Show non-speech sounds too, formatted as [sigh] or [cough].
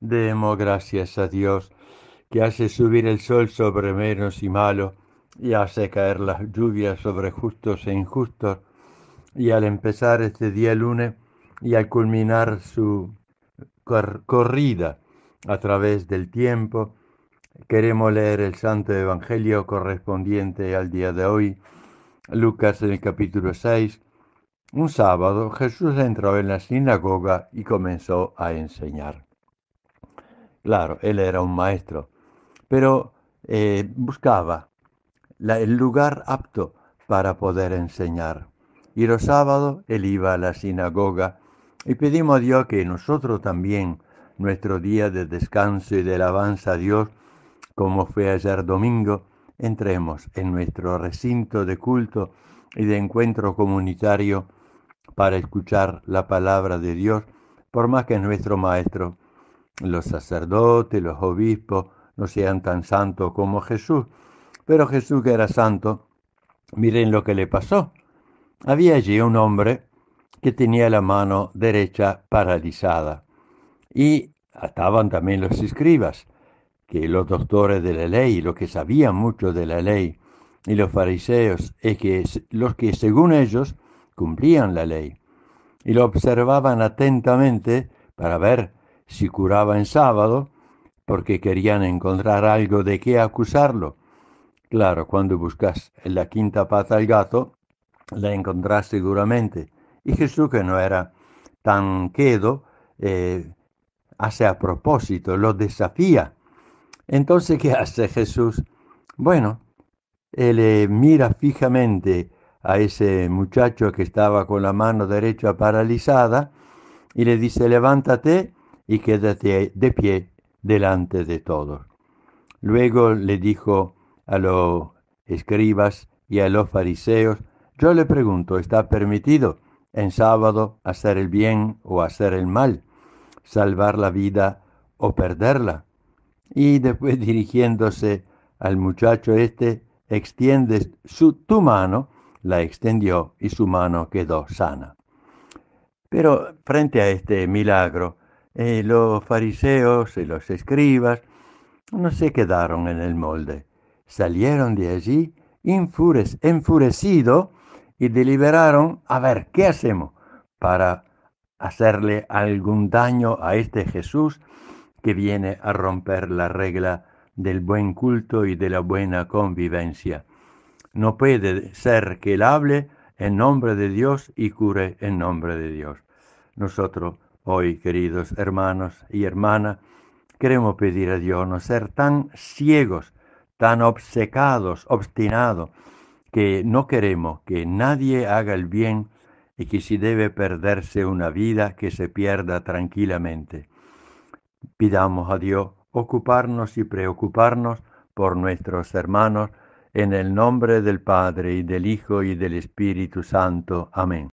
Demos gracias a Dios, que hace subir el sol sobre menos y malo y hace caer las lluvias sobre justos e injustos. Y al empezar este día lunes y al culminar su corrida a través del tiempo, queremos leer el Santo Evangelio correspondiente al día de hoy, Lucas en el capítulo 6. Un sábado Jesús entró en la sinagoga y comenzó a enseñar. Claro, él era un maestro, pero eh, buscaba el lugar apto para poder enseñar. Y los sábados él iba a la sinagoga y pedimos a Dios que nosotros también, nuestro día de descanso y de alabanza a Dios, como fue ayer domingo, entremos en nuestro recinto de culto y de encuentro comunitario para escuchar la palabra de Dios, por más que nuestro Maestro los sacerdotes, los obispos, no sean tan santos como Jesús. Pero Jesús que era santo, miren lo que le pasó. Había allí un hombre que tenía la mano derecha paralizada y estaban también los escribas, que los doctores de la ley, los que sabían mucho de la ley, y los fariseos, es que los que según ellos cumplían la ley, y lo observaban atentamente para ver si curaba en sábado, porque querían encontrar algo de qué acusarlo. Claro, cuando buscas la quinta pata al gato, la encontrás seguramente. Y Jesús, que no era tan quedo, eh, hace a propósito, lo desafía. Entonces, ¿qué [laughs] hace Jesús? Bueno, él eh, mira fijamente a ese muchacho que estaba con la mano derecha paralizada y le dice, levántate y quédate de pie delante de todos. Luego le dijo a los escribas y a los fariseos, yo le pregunto, ¿está permitido en sábado hacer el bien o hacer el mal, salvar la vida o perderla? Y después [laughs] dirigiéndose al muchacho este, extiende su, tu mano, la extendió y su mano quedó sana. Pero frente a este milagro, eh, los fariseos y los escribas no se quedaron en el molde, salieron de allí enfurecidos enfurecido y deliberaron a ver qué hacemos para hacerle algún daño a este Jesús que viene a romper la regla del buen culto y de la buena convivencia. No puede ser que él hable en nombre de Dios y cure en nombre de Dios. Nosotros Hoy, queridos hermanos y hermanas, queremos pedir a Dios no ser tan ciegos, tan obcecados, obstinados, que no queremos que nadie haga el bien y que si debe perderse una vida, que se pierda tranquilamente. Pidamos a Dios ocuparnos y preocuparnos por nuestros hermanos, en el nombre del Padre y del Hijo y del Espíritu Santo. Amén.